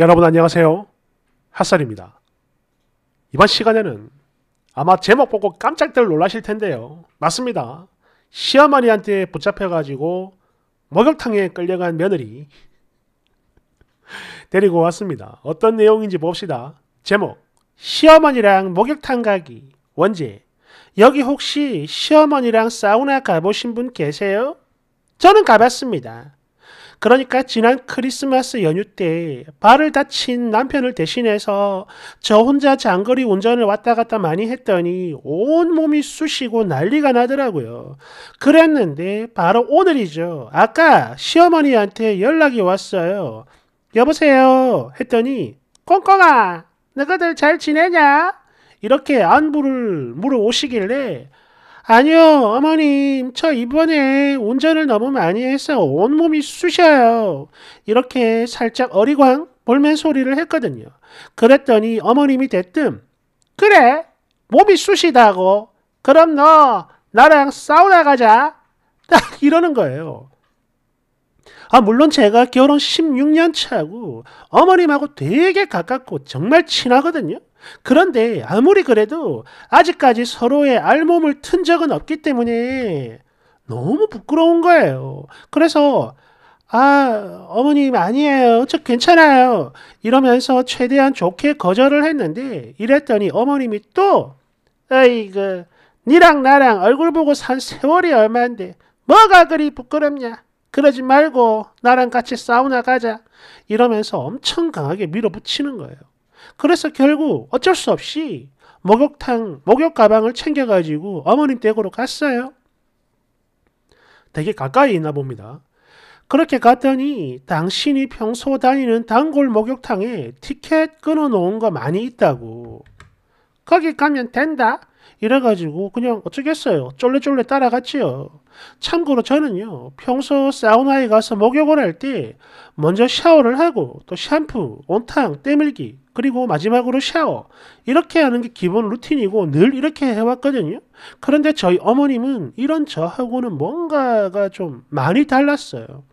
여러분 안녕하세요. 핫살입니다. 이번 시간에는 아마 제목 보고 깜짝 놀라실 텐데요. 맞습니다. 시어머니한테 붙잡혀가지고 목욕탕에 끌려간 며느리 데리고 왔습니다. 어떤 내용인지 봅시다. 제목 시어머니랑 목욕탕 가기 원제 여기 혹시 시어머니랑 사우나 가보신 분 계세요? 저는 가봤습니다. 그러니까 지난 크리스마스 연휴 때 발을 다친 남편을 대신해서 저 혼자 장거리 운전을 왔다 갔다 많이 했더니 온몸이 쑤시고 난리가 나더라고요. 그랬는데 바로 오늘이죠. 아까 시어머니한테 연락이 왔어요. 여보세요 했더니 꽁꽁아 너희들 잘 지내냐? 이렇게 안부를 물어오시길래 아니요, 어머님. 저 이번에 운전을 너무 많이 해서 온몸이 쑤셔요. 이렇게 살짝 어리광 볼멘 소리를 했거든요. 그랬더니 어머님이 대뜸, 그래, 몸이 쑤시다고. 그럼 너 나랑 싸우나 가자. 딱 이러는 거예요. 아, 물론 제가 결혼 16년 차고 어머님하고 되게 가깝고 정말 친하거든요. 그런데 아무리 그래도 아직까지 서로의 알몸을 튼 적은 없기 때문에 너무 부끄러운 거예요. 그래서 아, 어머님 아니에요. 저 괜찮아요. 이러면서 최대한 좋게 거절을 했는데 이랬더니 어머님이 또 아이고 니랑 나랑 얼굴 보고 산 세월이 얼만데 뭐가 그리 부끄럽냐. 그러지 말고 나랑 같이 사우나 가자. 이러면서 엄청 강하게 밀어붙이는 거예요. 그래서 결국 어쩔 수 없이 목욕탕, 목욕 가방을 챙겨가지고 어머님 댁으로 갔어요. 되게 가까이 있나 봅니다. 그렇게 갔더니 당신이 평소 다니는 단골 목욕탕에 티켓 끊어놓은 거 많이 있다고. 거기 가면 된다? 이래가지고 그냥 어쩌겠어요. 쫄래쫄래 따라갔지요. 참고로 저는요. 평소 사우나에 가서 목욕을 할 때 먼저 샤워를 하고 또 샴푸, 온탕, 때밀기 그리고 마지막으로 샤워. 이렇게 하는 게 기본 루틴이고 늘 이렇게 해왔거든요. 그런데 저희 어머님은 이런 저하고는 뭔가가 좀 많이 달랐어요.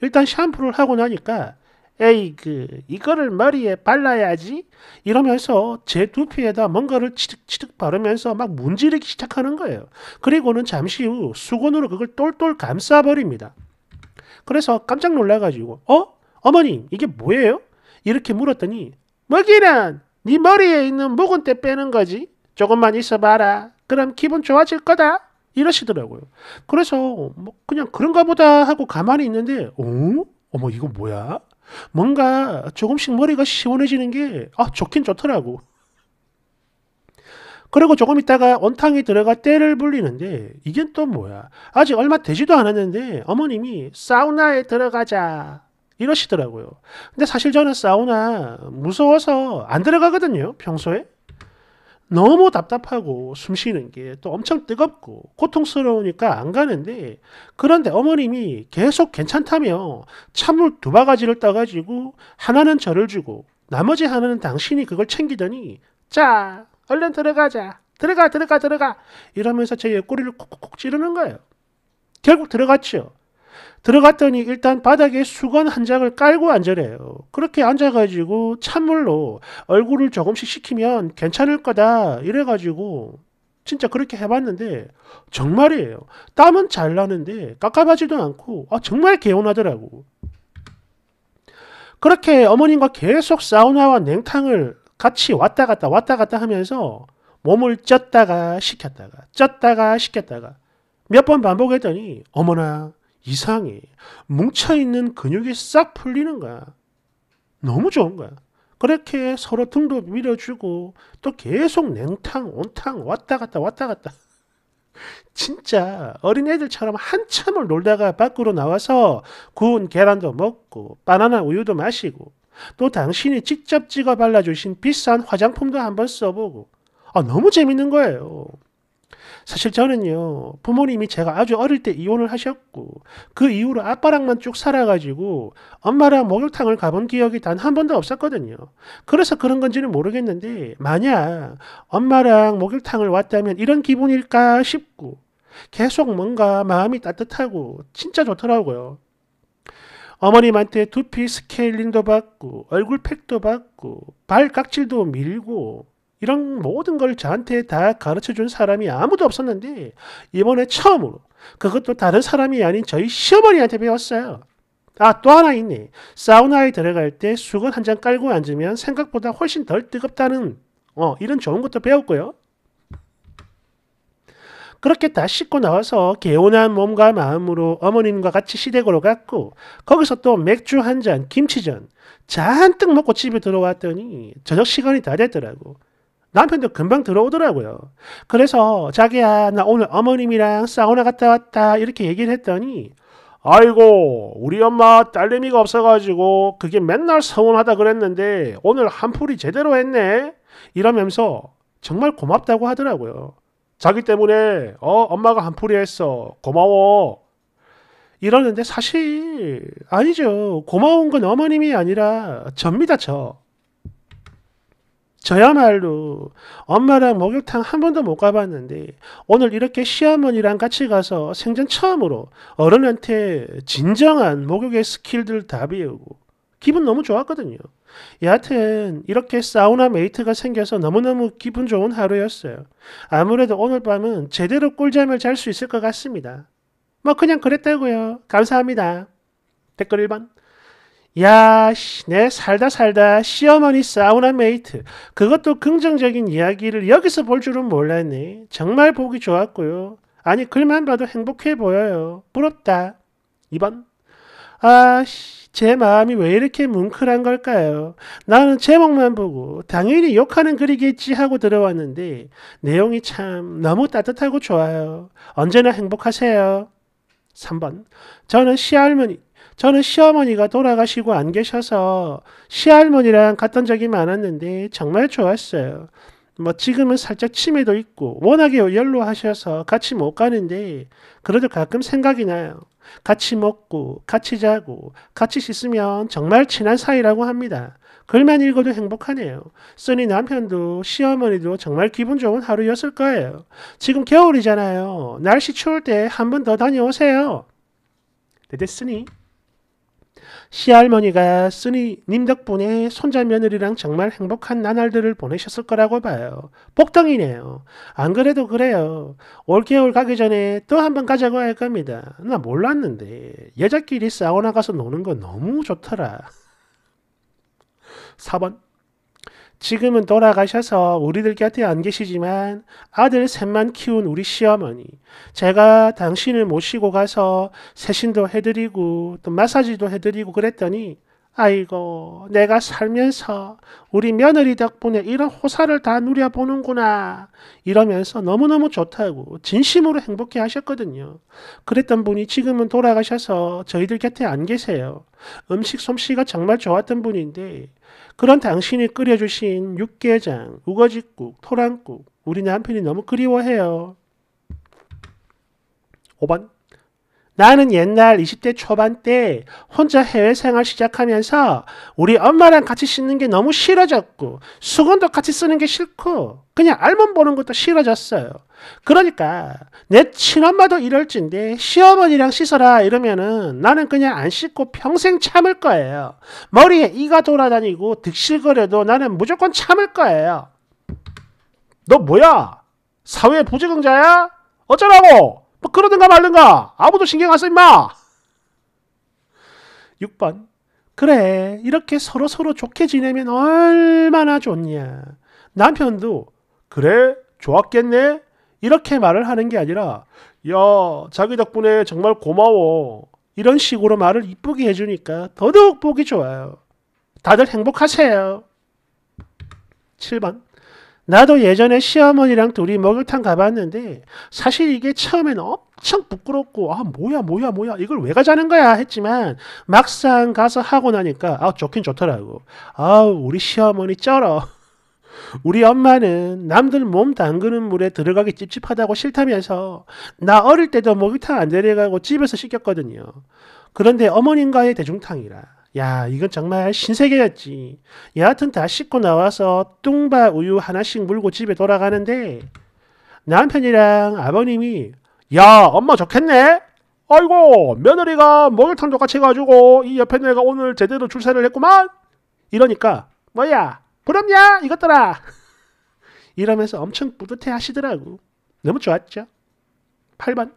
일단 샴푸를 하고 나니까 에이 그 이거를 머리에 발라야지 이러면서 제 두피에다 뭔가를 치득치득 바르면서 막 문지르기 시작하는 거예요. 그리고는 잠시 후 수건으로 그걸 똘똘 감싸버립니다. 그래서 깜짝 놀라가지고 어? 어머님 이게 뭐예요? 이렇게 물었더니 먹이는네 머리에 있는 묵은 때 빼는 거지. 조금만 있어봐라. 그럼 기분 좋아질 거다. 이러시더라고요. 그래서 뭐 그냥 그런가 보다 하고 가만히 있는데, 어? 어머 이거 뭐야? 뭔가 조금씩 머리가 시원해지는 게 아, 좋긴 좋더라고. 그리고 조금 있다가 온탕에 들어가 때를 불리는데 이게 또 뭐야? 아직 얼마 되지도 않았는데 어머님이 사우나에 들어가자 이러시더라고요. 근데 사실 저는 사우나 무서워서 안 들어가거든요. 평소에. 너무 답답하고 숨 쉬는 게 또 엄청 뜨겁고 고통스러우니까 안 가는데 그런데 어머님이 계속 괜찮다며 찬물 두 바가지를 따가지고 하나는 저를 주고 나머지 하나는 당신이 그걸 챙기더니 자 얼른 들어가자 들어가 들어가 들어가 이러면서 제 옆구리를 콕콕콕 찌르는 거예요. 결국 들어갔죠. 들어갔더니 일단 바닥에 수건 한 장을 깔고 앉으래요. 그렇게 앉아가지고 찬물로 얼굴을 조금씩 식히면 괜찮을 거다 이래가지고 진짜 그렇게 해봤는데 정말이에요. 땀은 잘 나는데 깝깝하지도 않고 아, 정말 개운하더라고. 그렇게 어머님과 계속 사우나와 냉탕을 같이 왔다 갔다 왔다 갔다 하면서 몸을 쪘다가 식혔다가 쪘다가 식혔다가 몇 번 반복했더니 어머나 이상이 뭉쳐있는 근육이 싹 풀리는 거야. 너무 좋은 거야. 그렇게 서로 등도 밀어주고 또 계속 냉탕 온탕 왔다 갔다 왔다 갔다 진짜 어린애들처럼 한참을 놀다가 밖으로 나와서 구운 계란도 먹고 바나나 우유도 마시고 또 당신이 직접 찍어 발라주신 비싼 화장품도 한번 써보고 아 너무 재밌는 거예요. 사실 저는요, 부모님이 제가 아주 어릴 때 이혼을 하셨고, 그 이후로 아빠랑만 쭉 살아가지고, 엄마랑 목욕탕을 가본 기억이 단 한 번도 없었거든요. 그래서 그런 건지는 모르겠는데, 만약 엄마랑 목욕탕을 왔다면 이런 기분일까 싶고, 계속 뭔가 마음이 따뜻하고, 진짜 좋더라고요. 어머님한테 두피 스케일링도 받고, 얼굴 팩도 받고, 발 깍질도 밀고, 이런 모든 걸 저한테 다 가르쳐 준 사람이 아무도 없었는데 이번에 처음으로 그것도 다른 사람이 아닌 저희 시어머니한테 배웠어요. 아, 또 하나 있네. 사우나에 들어갈 때 수건 한 장 깔고 앉으면 생각보다 훨씬 덜 뜨겁다는 어, 이런 좋은 것도 배웠고요. 그렇게 다 씻고 나와서 개운한 몸과 마음으로 어머님과 같이 시댁으로 갔고 거기서 또 맥주 한 잔, 김치전 잔뜩 먹고 집에 들어왔더니 저녁 시간이 다 됐더라고. 남편도 금방 들어오더라고요. 그래서 자기야 나 오늘 어머님이랑 사우나 갔다 왔다 이렇게 얘기를 했더니 아이고 우리 엄마 딸내미가 없어가지고 그게 맨날 서운하다 그랬는데 오늘 한풀이 제대로 했네 이러면서 정말 고맙다고 하더라고요. 자기 때문에 어 엄마가 한풀이 했어 고마워 이러는데 사실 아니죠 고마운 건 어머님이 아니라 접니다 저. 저야말로 엄마랑 목욕탕 한 번도 못 가봤는데 오늘 이렇게 시어머니랑 같이 가서 생전 처음으로 어른한테 진정한 목욕의 스킬들 다 배우고 기분 너무 좋았거든요. 여하튼 이렇게 사우나 메이트가 생겨서 너무너무 기분 좋은 하루였어요. 아무래도 오늘 밤은 제대로 꿀잠을 잘 수 있을 것 같습니다. 뭐 그냥 그랬다고요. 감사합니다. 댓글 1번. 야, 씨, 내 살다 살다 시어머니 사우나 메이트. 그것도 긍정적인 이야기를 여기서 볼 줄은 몰랐네. 정말 보기 좋았고요. 아니, 글만 봐도 행복해 보여요. 부럽다. 2번. 아, 씨, 제 마음이 왜 이렇게 뭉클한 걸까요? 나는 제목만 보고 당연히 욕하는 글이겠지 하고 들어왔는데 내용이 참 너무 따뜻하고 좋아요. 언제나 행복하세요. 3번. 저는 시할머니, 저는 시어머니가 돌아가시고 안 계셔서 시할머니랑 갔던 적이 많았는데 정말 좋았어요. 뭐 지금은 살짝 치매도 있고 워낙에 연로하셔서 같이 못 가는데 그래도 가끔 생각이 나요. 같이 먹고 같이 자고 같이 씻으면 정말 친한 사이라고 합니다. 글만 읽어도 행복하네요. 써니 남편도 시어머니도 정말 기분 좋은 하루였을 거예요. 지금 겨울이잖아요. 날씨 추울 때 한 번 더 다녀오세요. 네, 됐으니. 시할머니가 쓰니 님 덕분에 손자 며느리랑 정말 행복한 나날들을 보내셨을 거라고 봐요. 복덩이네요. 안 그래도 그래요. 올겨울 가기 전에 또 한번 가자고 할 겁니다. 나 몰랐는데 여자끼리 사우나 가서 노는 거 너무 좋더라. 4번 지금은 돌아가셔서 우리들 곁에 안 계시지만 아들 셋만 키운 우리 시어머니, 제가 당신을 모시고 가서 세신도 해드리고 또 마사지도 해드리고 그랬더니 아이고, 내가 살면서 우리 며느리 덕분에 이런 호사를 다 누려보는구나. 이러면서 너무너무 좋다고 진심으로 행복해 하셨거든요. 그랬던 분이 지금은 돌아가셔서 저희들 곁에 안 계세요. 음식 솜씨가 정말 좋았던 분인데 그런 당신이 끓여주신 육개장, 우거지국, 토랑국 우리 남편이 너무 그리워해요. 5번 나는 옛날 20대 초반 때 혼자 해외 생활 시작하면서 우리 엄마랑 같이 씻는 게 너무 싫어졌고 수건도 같이 쓰는 게 싫고 그냥 알몸 보는 것도 싫어졌어요. 그러니까 내 친엄마도 이럴진데 시어머니랑 씻어라 이러면은 나는 그냥 안 씻고 평생 참을 거예요. 머리에 이가 돌아다니고 득실거려도 나는 무조건 참을 거예요. 너 뭐야? 사회 부적응자야? 어쩌라고? 뭐 그러든가 말든가 아무도 신경 안 써 임마. 6번 그래 이렇게 서로 서로 좋게 지내면 얼마나 좋냐. 남편도 그래 좋았겠네 이렇게 말을 하는 게 아니라 야 자기 덕분에 정말 고마워 이런 식으로 말을 이쁘게 해주니까 더더욱 보기 좋아요. 다들 행복하세요. 7번 나도 예전에 시어머니랑 둘이 목욕탕 가봤는데 사실 이게 처음엔 엄청 부끄럽고 아 뭐야 뭐야 뭐야 이걸 왜 가자는 거야 했지만 막상 가서 하고 나니까 아 좋긴 좋더라고 아 우리 시어머니 쩔어 우리 엄마는 남들 몸 담그는 물에 들어가기 찝찝하다고 싫다면서 나 어릴 때도 목욕탕 안 데려가고 집에서 씻겼거든요 그런데 어머님과의 대중탕이라 야, 이건 정말 신세계였지. 여하튼 다 씻고 나와서 뚱바 우유 하나씩 물고 집에 돌아가는데 남편이랑 아버님이 야, 엄마 좋겠네? 아이고, 며느리가 목욕탕도 같이 가지고 이 옆에 내가 오늘 제대로 출산을 했구만? 이러니까 뭐야, 부럽냐? 이것들아! 이러면서 엄청 뿌듯해 하시더라고. 너무 좋았죠. 8번.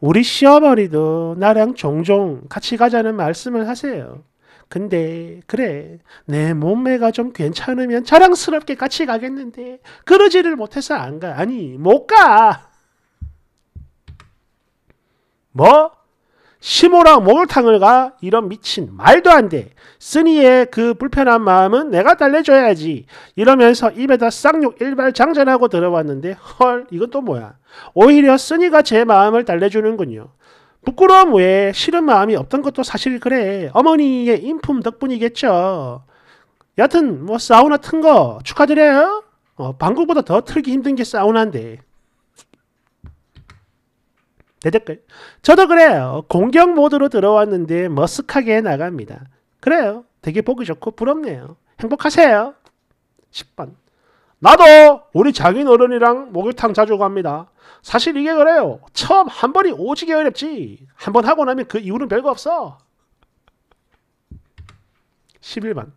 우리 시어머니도 나랑 종종 같이 가자는 말씀을 하세요. 근데 그래 내 몸매가 좀 괜찮으면 자랑스럽게 같이 가겠는데 그러지를 못해서 안 가. 아니 못 가. 뭐? 시모랑 목욕탕을 가? 이런 미친 말도 안 돼. 쓰니의 그 불편한 마음은 내가 달래줘야지. 이러면서 입에다 쌍욕 일발 장전하고 들어왔는데 헐 이건 또 뭐야. 오히려 쓰니가 제 마음을 달래주는군요. 부끄러움 외에 싫은 마음이 없던 것도 사실 그래. 어머니의 인품 덕분이겠죠. 여튼 뭐 사우나 튼 거 축하드려요. 어, 방구보다 더 틀기 힘든 게 사우나인데. 대댓글. 저도 그래요. 공격 모드로 들어왔는데 머쓱하게 나갑니다. 그래요. 되게 보기 좋고 부럽네요. 행복하세요. 10번. 나도 우리 장인 어른이랑 목욕탕 자주 갑니다. 사실 이게 그래요. 처음 한 번이 오지게 어렵지. 한 번 하고 나면 그 이유는 별거 없어. 11번.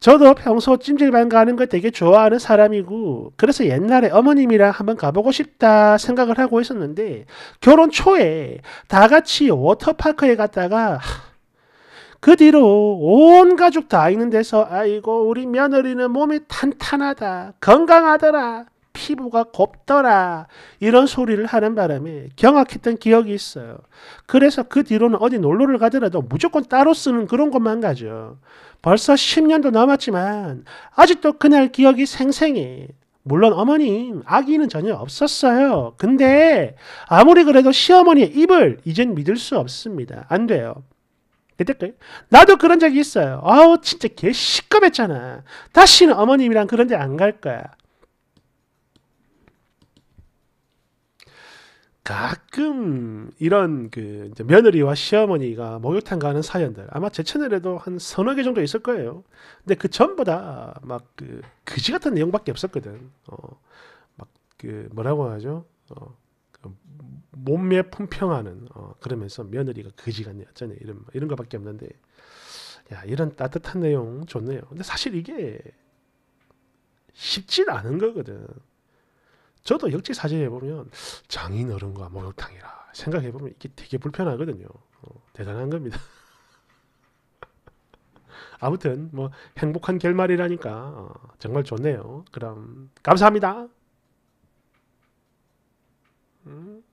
저도 평소 찜질방 가는 걸 되게 좋아하는 사람이고 그래서 옛날에 어머님이랑 한번 가보고 싶다 생각을 하고 있었는데 결혼 초에 다 같이 워터파크에 갔다가 하, 그 뒤로 온 가족 다 있는 데서 아이고 우리 며느리는 몸이 탄탄하다 건강하더라 피부가 곱더라 이런 소리를 하는 바람에 경악했던 기억이 있어요. 그래서 그 뒤로는 어디 놀러를 가더라도 무조건 따로 쓰는 그런 것만 가죠. 벌써 10년도 넘었지만 아직도 그날 기억이 생생해. 물론 어머님 아기는 전혀 없었어요. 근데 아무리 그래도 시어머니의 입을 이젠 믿을 수 없습니다. 안 돼요. 그때까지 나도 그런 적이 있어요. 아우 진짜 개 시끄럽잖아. 다시는 어머님이랑 그런 데 안 갈 거야. 가끔 이런 그 며느리와 시어머니가 목욕탕 가는 사연들 아마 제 채널에도 한 서너 개 정도 있을 거예요. 근데 그 전부 다막그 그지 같은 내용밖에 없었거든. 어, 막 그 뭐라고 하죠? 어. 몸매 품평하는 어, 그러면서 며느리가 그지 같네 잖아요 이런 이런 거밖에 없는데 야 이런 따뜻한 내용 좋네요. 근데 사실 이게 쉽지 않은 거거든. 저도 역지 사진해 보면 장인 어른과 목욕탕이라 생각해 보면 이게 되게 불편하거든요. 어, 대단한 겁니다. 아무튼 뭐 행복한 결말이라니까 어, 정말 좋네요. 그럼 감사합니다. Mm-hmm.